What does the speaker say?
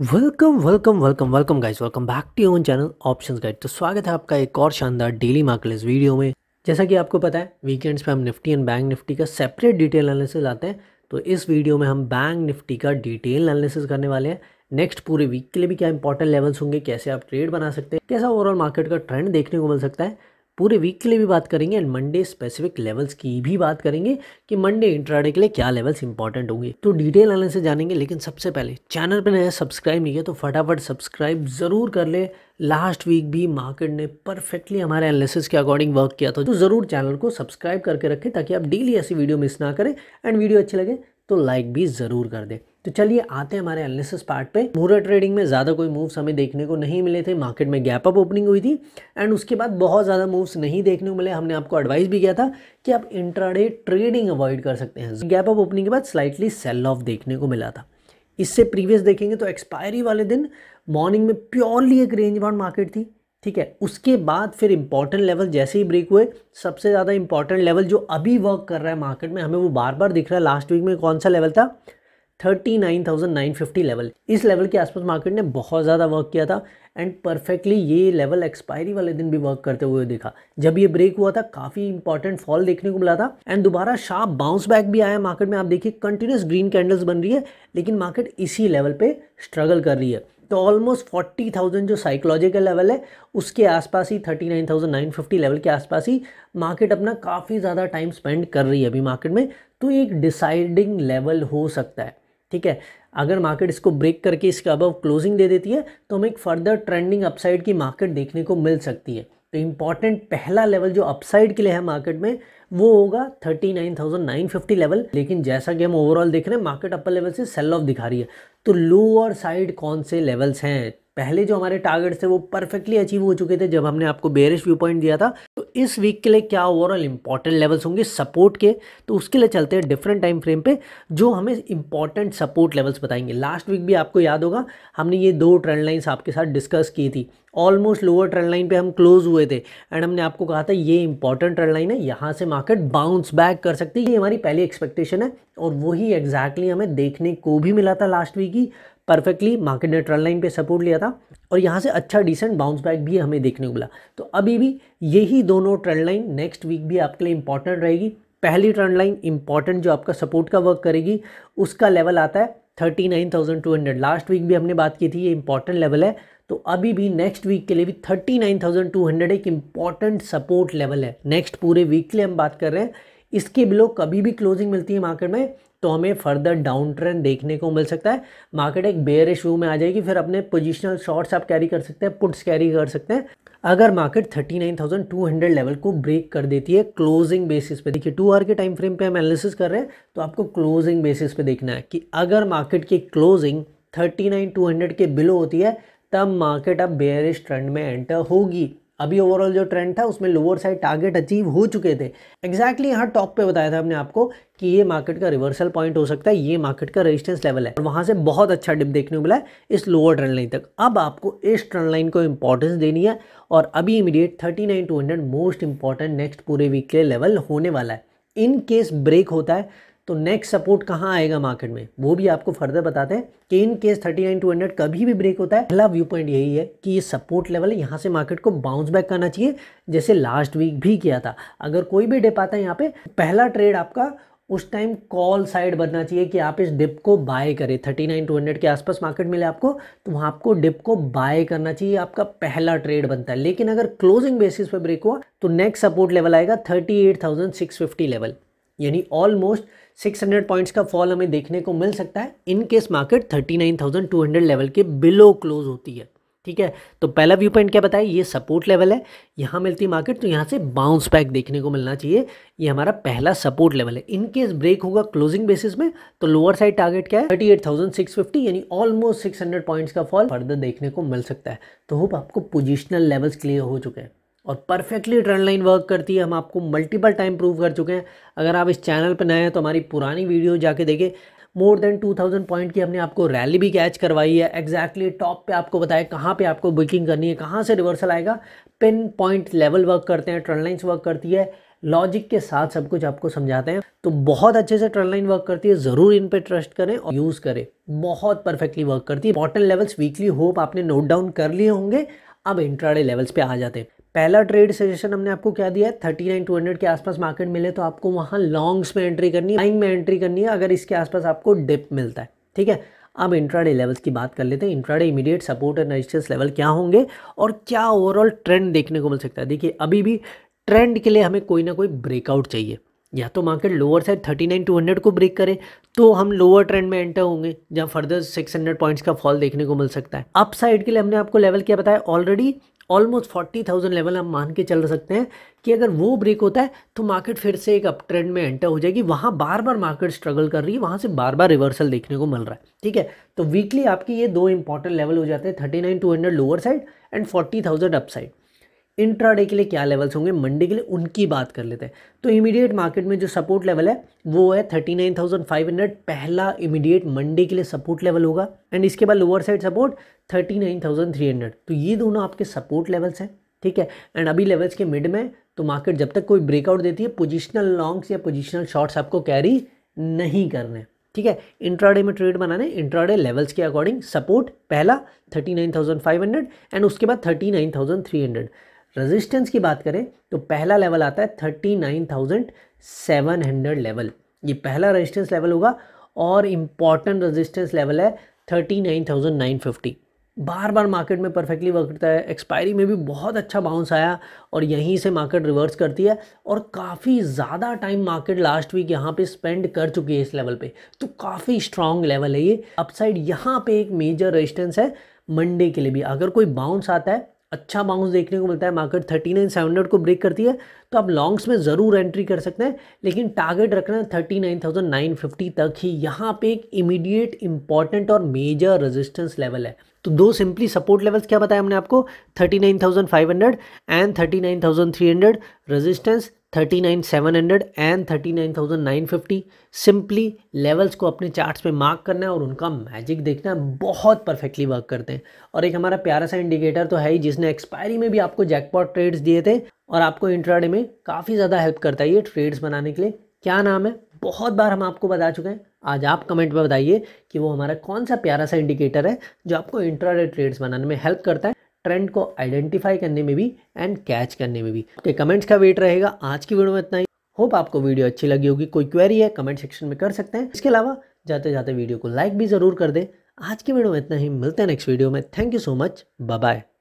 welcome welcome welcome welcome guys welcome back to own channel options guide तो स्वागत है आपका एक और शानदार डेली मार्केट वीडियो में जैसा कि आपको पता है वीकेंड्स पे हम निफ्टी एंड बैंक निफ्टी का सेपरेट डिटेल एनालिसिस लाते हैं तो इस वीडियो में हम बैंक निफ्टी का डिटेल एनालिसिस करने वाले हैं नेक्स्ट पूरे वीक के लिए भी क्या इंपॉर्टेंट लेवल्स होंगे कैसे आप ट्रेड बना सकते हैं कैसा ओवरऑल मार्केट का ट्रेंड देखने को मिल सकता है पूरे वीक के लिए भी बात करेंगे एंड मंडे स्पेसिफिक लेवल्स की भी बात करेंगे कि मंडे इंट्राडे के लिए क्या लेवल्स इंपॉर्टेंट होंगे तो डिटेल आने से जानेंगे लेकिन सबसे पहले चैनल पर नया सब्सक्राइब नहीं किया तो फटाफट सब्सक्राइब ज़रूर कर ले लास्ट वीक भी मार्केट ने परफेक्टली हमारे एनालिसिस के अकॉर्डिंग वर्क किया था तो ज़रूर चैनल को सब्सक्राइब करके रखें ताकि आप डेली ऐसी वीडियो मिस ना करें एंड वीडियो अच्छी लगे तो लाइक भी ज़रूर कर दे तो चलिए आते हैं हमारे एनालिसिस पार्ट पे मूरा ट्रेडिंग में ज़्यादा कोई मूव्स हमें देखने को नहीं मिले थे मार्केट में गैप अप ओपनिंग हुई थी एंड उसके बाद बहुत ज़्यादा मूव्स नहीं देखने को मिले हमने आपको एडवाइस भी किया था कि आप इंट्राडे ट्रेडिंग अवॉइड कर सकते हैं गैप अप ओपनिंग के बाद स्लाइटली सेल ऑफ देखने को मिला था इससे प्रीवियस देखेंगे तो एक्सपायरी वाले दिन मॉर्निंग में प्योरली एक रेंज बाउंड मार्केट थी ठीक है उसके बाद फिर इंपॉर्टेंट लेवल जैसे ही ब्रेक हुए सबसे ज़्यादा इंपॉर्टेंट लेवल जो अभी वर्क कर रहा है मार्केट में हमें वो बार बार दिख रहा है लास्ट वीक में कौन सा लेवल था 39,950 लेवल इस लेवल के आसपास मार्केट ने बहुत ज़्यादा वर्क किया था एंड परफेक्टली ये लेवल एक्सपायरी वाले दिन भी वर्क करते हुए देखा जब ये ब्रेक हुआ था काफ़ी इंपॉर्टेंट फॉल देखने को मिला था एंड दोबारा शार्प बाउंस बैक भी आया मार्केट में आप देखिए कंटिन्यूस ग्रीन कैंडल्स बन रही है लेकिन मार्केट इसी लेवल पर स्ट्रगल कर रही है तो ऑलमोस्ट फोर्टी थाउजेंड जो साइकोलॉजिकल लेवल है उसके आसपास ही thirty nine thousand nine fifty level के आसपास ही मार्केट अपना काफ़ी ज़्यादा टाइम स्पेंड कर रही है अभी मार्केट में तो एक डिसाइडिंग लेवल हो सकता है ठीक है अगर मार्केट इसको ब्रेक करके इसके अबव क्लोजिंग दे देती है तो हमें एक फर्दर ट्रेंडिंग अपसाइड की मार्केट देखने को मिल सकती है तो इम्पॉर्टेंट पहला लेवल जो अपसाइड के लिए है मार्केट में वो होगा 39,950 लेवल लेकिन जैसा कि हम ओवरऑल देख रहे हैं मार्केट अपर लेवल से सेल ऑफ दिखा रही है तो लोअर साइड कौन से लेवल्स हैं पहले जो हमारे टारगेट्स थे वो परफेक्टली अचीव हो चुके थे जब हमने आपको बेरिश व्यू पॉइंट दिया था तो इस वीक के लिए क्या ओवरऑल इंपॉर्टेंट लेवल्स होंगे सपोर्ट के तो उसके लिए चलते हैं डिफरेंट टाइम फ्रेम पे जो हमें इंपॉर्टेंट सपोर्ट लेवल्स बताएंगे लास्ट वीक भी आपको याद होगा हमने ये दो ट्रेंड लाइन्स आपके साथ डिस्कस की थी ऑलमोस्ट लोअर ट्रेंड लाइन पे हम क्लोज हुए थे एंड हमने आपको कहा था ये इंपॉर्टेंट ट्रेंड लाइन है यहाँ से मार्केट बाउंस बैक कर सकती है ये हमारी पहली एक्सपेक्टेशन है और वही एग्जैक्टली exactly हमें देखने को भी मिला था लास्ट वीक ही परफेक्टली मार्केट ने ट्रेंड लाइन पे सपोर्ट लिया था और यहाँ से अच्छा डिसेंट बाउंस बैक भी हमें देखने को मिला तो अभी भी यही दोनों ट्रेंड लाइन नेक्स्ट वीक भी आपके लिए इंपॉर्टेंट रहेगी पहली ट्रेंड लाइन इंपॉर्टेंट जो आपका सपोर्ट का वर्क करेगी उसका लेवल आता है thirty nine thousand two hundred last week भी हमने बात की थी ये इंपॉर्टेंट लेवल है तो अभी भी नेक्स्ट वीक के लिए भी thirty nine thousand two hundred एक इंपॉर्टेंट सपोर्ट लेवल है नेक्स्ट पूरे वीक के लिए हम बात कर रहे हैं इसके बिलो कभी भी क्लोजिंग मिलती है मार्केट में तो हमें फर्दर डाउन ट्रेंड देखने को मिल सकता है मार्केट एक बेयर इशू में आ जाएगी फिर अपने पोजिशनल शॉर्ट्स आप कैरी कर सकते हैं पुट्स कैरी कर सकते हैं अगर मार्केट 39,200 लेवल को ब्रेक कर देती है क्लोजिंग बेसिस पे देखिए टू आर के टाइम फ्रेम पे हम एनालिसिस कर रहे हैं तो आपको क्लोजिंग बेसिस पे देखना है कि अगर मार्केट की क्लोजिंग 39,200 के बिलो होती है तब मार्केट अब बेयरिश ट्रेंड में एंटर होगी अभी ओवरऑल जो ट्रेंड था उसमें लोअर साइड टारगेट अचीव हो चुके थे एग्जैक्टली यहाँ टॉप पे बताया था हमने आपको कि ये मार्केट का रिवर्सल पॉइंट हो सकता है ये मार्केट का रेजिस्टेंस लेवल है और वहाँ से बहुत अच्छा डिप देखने को मिला है इस लोअर ट्रेंड लाइन तक अब आपको इस ट्रेंड लाइन को इंपॉर्टेंस देनी है और अभी immediate thirty nine two hundred most important next पूरे वीक के लेवल होने वाला है इन केस ब्रेक होता है तो नेक्स्ट सपोर्ट कहाँ आएगा मार्केट में वो भी आपको फर्दर बताते हैं कि इन केस 39200 कभी भी ब्रेक होता है पहला व्यू पॉइंट यही है कि ये सपोर्ट लेवल है यहाँ से मार्केट को बाउंस बैक करना चाहिए जैसे लास्ट वीक भी किया था अगर कोई भी डिप आता है यहाँ पे पहला ट्रेड आपका उस टाइम कॉल साइड बनना चाहिए कि आप इस डिप को बाय करें थर्टी नाइन टू हंड्रेड के आसपास मार्केट मिले आपको तो वहाँ आपको डिप को बाय करना चाहिए आपका पहला ट्रेड बनता है लेकिन अगर क्लोजिंग बेसिस पर ब्रेक हुआ तो नेक्स्ट सपोर्ट लेवल आएगा thirty eight thousand six fifty level यानी ऑलमोस्ट 600 पॉइंट्स का फॉल हमें देखने को मिल सकता है इन केस मार्केट 39,200 लेवल के बिलो क्लोज होती है ठीक है तो पहला व्यू पॉइंट क्या बताया ये सपोर्ट लेवल है यहाँ मिलती मार्केट तो यहाँ से बाउंस बैक देखने को मिलना चाहिए ये हमारा पहला सपोर्ट लेवल है इन केस ब्रेक होगा क्लोजिंग बेसिस में तो लोअर साइड टारगेट क्या है thirty eight thousand six fifty यानी ऑलमोस्ट सिक्स हंड्रेड पॉइंट्स का फॉल फर्दर देखने को मिल सकता है तो होप आपको पोजिशनल लेवल्स क्लियर हो चुके हैं और परफेक्टली ट्रेंड लाइन वर्क करती है हम आपको मल्टीपल टाइम प्रूव कर चुके हैं अगर आप इस चैनल पर नए हैं तो हमारी पुरानी वीडियो जाके देखें मोर देन 2000 पॉइंट की हमने आपको रैली भी कैच करवाई है एग्जैक्टली exactly टॉप पे आपको बताया कहाँ पे आपको बुकिंग करनी है कहाँ से रिवर्सल आएगा पिन पॉइंट लेवल वर्क करते हैं ट्रेंड लाइन्स वर्क करती है लॉजिक के साथ सब कुछ आपको समझाते हैं तो बहुत अच्छे से ट्रेंड लाइन वर्क करती है ज़रूर इन पर ट्रस्ट करें और यूज़ करें बहुत परफेक्टली वर्क करती है इंपॉर्टेंट लेवल्स वीकली होप आपने नोट डाउन कर लिए होंगे अब इंट्राडे लेवल्स पे आ जाते हैं पहला ट्रेड सजेशन हमने आपको क्या दिया है थर्टी नाइन टू हंड्रेड के आसपास मार्केट मिले तो आपको वहाँ लॉन्ग्स में एंट्री करनी है बाइंग में एंट्री करनी है अगर इसके आसपास आपको डिप मिलता है ठीक है अब इंट्राडे लेवल्स की बात कर लेते हैं intraday immediate support and resistance level क्या होंगे और क्या ओवरऑल ट्रेंड देखने को मिल सकता है देखिए अभी भी ट्रेंड के लिए हमें कोई ना कोई ब्रेकआउट चाहिए या तो market lower side thirty nine two hundred को ब्रेक करे तो हम लोअर ट्रेंड में एंटर होंगे जहाँ फर्दर सिक्स हंड्रेड पॉइंट्स का फॉल देखने को मिल सकता है अप साइड के लिए हमने आपको लेवल क्या बताया already almost forty thousand level हम मान के चल सकते हैं कि अगर वो ब्रेक होता है तो मार्केट फिर से एक अप ट्रेंड में एंटर हो जाएगी वहाँ बार बार मार्केट स्ट्रगल कर रही है वहाँ से बार बार रिवर्सल देखने को मिल रहा है ठीक है तो वीकली आपके ये दो इंपॉर्टेंट लेवल हो जाते हैं thirty nine two hundred lower side and forty thousand up side intraday के लिए क्या लेवल्स होंगे मंडे के लिए उनकी बात कर लेते हैं तो इमीडिएट मार्केट में जो सपोर्ट लेवल है वो है 39,500 पहला इमीडिएट मंडे के लिए सपोर्ट लेवल होगा एंड इसके बाद लोअर साइड सपोर्ट 39,300 तो ये दोनों आपके सपोर्ट लेवल्स हैं ठीक है एंड अभी लेवल्स के मिड में तो मार्केट जब तक कोई ब्रेकआउट देती है पोजिशनल लॉन्ग्स या पोजिशनल शॉर्ट्स आपको कैरी नहीं करने ठीक है इंट्राडे में ट्रेड बनाने इंट्राडे लेवल्स के अकॉर्डिंग सपोर्ट पहला हंड्रेड एंड उसके बाद हंड्रेड रेजिस्टेंस की बात करें तो पहला लेवल आता है thirty nine thousand seven hundred level ये पहला रेजिस्टेंस लेवल होगा और इम्पॉर्टेंट रेजिस्टेंस लेवल है thirty nine thousand nine fifty बार बार मार्केट में परफेक्टली वर्क करता है एक्सपायरी में भी बहुत अच्छा बाउंस आया और यहीं से मार्केट रिवर्स करती है और काफ़ी ज़्यादा टाइम मार्केट लास्ट वीक यहाँ पे स्पेंड कर चुकी है इस लेवल पे तो काफ़ी स्ट्रांग लेवल है ये अपसाइड यहाँ पे एक मेजर रेजिस्टेंस है मंडे के लिए भी अगर कोई बाउंस आता है अच्छा बाउंस देखने को मिलता है market thirty nine seven hundred को ब्रेक करती है तो आप लॉन्ग्स में ज़रूर एंट्री कर सकते हैं लेकिन टारगेट रखना है thirty nine thousand nine fifty तक ही यहाँ पे एक इमीडिएट इंपॉर्टेंट और मेजर रेजिस्टेंस लेवल है तो दो सिंपली सपोर्ट लेवल्स क्या बताया हमने आपको thirty nine thousand five hundred and thirty nine thousand three hundred resistance 39,700 and 39,950 simply levels को अपने चार्ट्स पे मार्क करना है और उनका मैजिक देखना है बहुत परफेक्टली वर्क करते हैं और एक हमारा प्यारा सा इंडिकेटर तो है ही जिसने एक्सपायरी में भी आपको जैकपॉट ट्रेड्स दिए थे और आपको इंट्राडे में काफ़ी ज़्यादा हेल्प करता है ये ट्रेड्स बनाने के लिए क्या नाम है बहुत बार हम आपको बता चुके हैं आज आप कमेंट में बताइए कि वो हमारा कौन सा प्यारा सा इंडिकेटर है जो आपको इंट्राडे ट्रेड्स बनाने में हेल्प करता है ट्रेंड को आइडेंटिफाई करने में भी एंड कैच करने में भी आपके कमेंट्स का वेट रहेगा आज की वीडियो में इतना ही होप आपको वीडियो अच्छी लगी होगी कोई क्वेरी है कमेंट सेक्शन में कर सकते हैं इसके अलावा जाते जाते वीडियो को लाइक भी ज़रूर कर दें आज की वीडियो में इतना ही मिलते हैं नेक्स्ट वीडियो में thank you so much bye